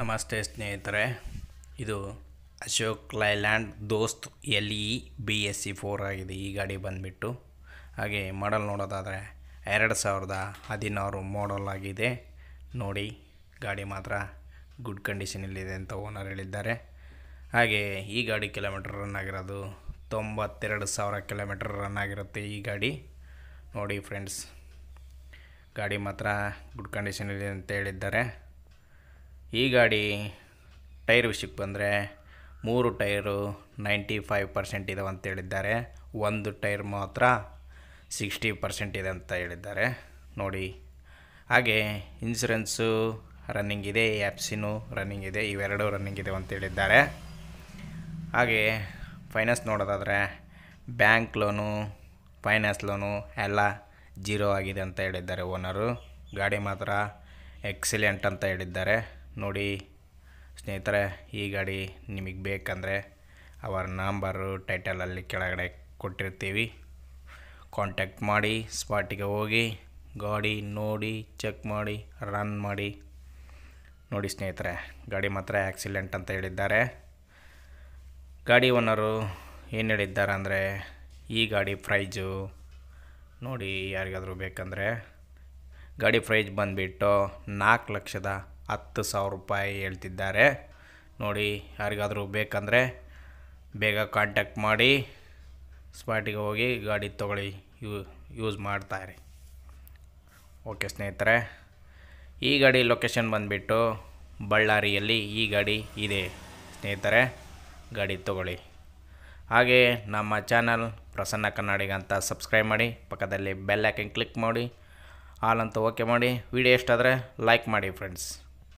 ನಮಸ್ತೆ ಸ್ನೇಹಿತರೆ ಇದು Ashok Leyland Dost L E B S C four ಆಗಿದೆ ಈ ಗಾಡಿ ಬಂದುಬಿಟ್ಟು ಹಾಗೆ ಮಾಡಲ್ ನೋಡೋದಾದರೆ ಎರಡು ಸಾವಿರದ ಹದಿನಾರು ಮಾಡಲ್ ಆಗಿದೆ ನೋಡಿ ಗಾಡಿ ಮಾತ್ರ ಗುಡ್ ಕಂಡೀಷನಲ್ಲಿದೆ ಅಂತ ಓನರ್ ಹೇಳಿದ್ದಾರೆ ಹಾಗೆ ಈ ಗಾಡಿ ಕಿಲೋಮೀಟ್ರ್ ರನ್ ಆಗಿರೋದು ತೊಂಬತ್ತೆರಡು ಸಾವಿರ ಕಿಲೋಮೀಟ್ರ್ ರನ್ ಆಗಿರುತ್ತೆ ಈ ಗಾಡಿ ನೋಡಿ ಫ್ರೆಂಡ್ಸ್ ಗಾಡಿ ಮಾತ್ರ ಗುಡ್ ಕಂಡೀಷನಲ್ಲಿದೆ ಅಂತ ಹೇಳಿದ್ದಾರೆ ಈ ಗಾಡಿ ಟೈರ್ ವಿಷಯಕ್ಕೆ ಬಂದರೆ ಮೂರು ಟೈರು ನೈಂಟಿ ಫೈವ್ ಪರ್ಸೆಂಟ್ ಇದಾವೆ ಅಂತ ಹೇಳಿದ್ದಾರೆ ಒಂದು ಟೈರ್ ಮಾತ್ರ ಸಿಕ್ಸ್ಟಿ ಪರ್ಸೆಂಟ್ ಇದೆ ಅಂತ ಹೇಳಿದ್ದಾರೆ ನೋಡಿ ಹಾಗೆ ಇನ್ಸುರೆನ್ಸು ರನ್ನಿಂಗ್ ಇದೆ ಎಫ್ಸಿನೂ ರನ್ನಿಂಗ್ ಇದೆ ಇವೆರಡೂ ರನ್ನಿಂಗ್ ಇದೆ ಅಂತ ಹೇಳಿದ್ದಾರೆ ಹಾಗೆ ಫೈನಾನ್ಸ್ ನೋಡೋದಾದರೆ ಬ್ಯಾಂಕ್ ಲೋನು ಫೈನಾನ್ಸ್ ಲೋನು ಎಲ್ಲ ಜೀರೋ ಆಗಿದೆ ಅಂತ ಹೇಳಿದ್ದಾರೆ ಓನರು ಗಾಡಿ ಮಾತ್ರ ಎಕ್ಸಿಲೆಂಟ್ ಅಂತ ಹೇಳಿದ್ದಾರೆ ನೋಡಿ ಸ್ನೇಹಿತರೆ ಈ ಗಾಡಿ ನಿಮಗೆ ಬೇಕಂದರೆ ಅವರ ನಂಬರು ಟೈಟಲಲ್ಲಿ ಕೆಳಗಡೆ ಕೊಟ್ಟಿರ್ತೀವಿ ಕಾಂಟ್ಯಾಕ್ಟ್ ಮಾಡಿ ಸ್ಪಾಟಿಗೆ ಹೋಗಿ ಗಾಡಿ ನೋಡಿ ಚೆಕ್ ಮಾಡಿ ರನ್ ಮಾಡಿ ನೋಡಿ ಸ್ನೇಹಿತರೆ ಗಾಡಿ ಮಾತ್ರ ಆ್ಯಕ್ಸಿಡೆಂಟ್ ಅಂತ ಹೇಳಿದ್ದಾರೆ ಗಾಡಿ ಓನರು ಏನು ಹೇಳಿದ್ದಾರೆ ಅಂದರೆ ಈ ಗಾಡಿ ಪ್ರೈಜು ನೋಡಿ ಯಾರಿಗಾದರೂ ಬೇಕಂದರೆ ಗಾಡಿ ಪ್ರೈಜ್ ಬಂದುಬಿಟ್ಟು ನಾಲ್ಕು ಲಕ್ಷದ ಹತ್ತು ಸಾವಿರ ರೂಪಾಯಿ ಹೇಳ್ತಿದ್ದಾರೆ ನೋಡಿ ಯಾರಿಗಾದರೂ ಬೇಕಂದರೆ ಬೇಗ ಕಾಂಟ್ಯಾಕ್ಟ್ ಮಾಡಿ ಸ್ಪಾಟಿಗೆ ಹೋಗಿ ಗಾಡಿ ತೊಗೊಳ್ಳಿ ಯೂ ಯೂಸ್ ಮಾಡ್ತಾರೆ ಓಕೆ ಸ್ನೇಹಿತರೆ ಈ ಗಾಡಿ ಲೊಕೇಶನ್ ಬಂದುಬಿಟ್ಟು ಬಳ್ಳಾರಿಯಲ್ಲಿ ಈ ಗಾಡಿ ಇದೆ ಸ್ನೇಹಿತರೆ ಗಾಡಿ ತೊಗೊಳ್ಳಿ ಹಾಗೆ ನಮ್ಮ ಚಾನಲ್ ಪ್ರಸನ್ನ ಕನ್ನಡಿಗಂತ ಅಂತ ಸಬ್ಸ್ಕ್ರೈಬ್ ಮಾಡಿ ಪಕ್ಕದಲ್ಲಿ ಬೆಲ್ ಐಕನ್ ಕ್ಲಿಕ್ ಮಾಡಿ ಆಲ್ ಅಂತ ಓಕೆ ಮಾಡಿ ವಿಡಿಯೋ ಎಷ್ಟಾದರೆ ಲೈಕ್ ಮಾಡಿ ಫ್ರೆಂಡ್ಸ್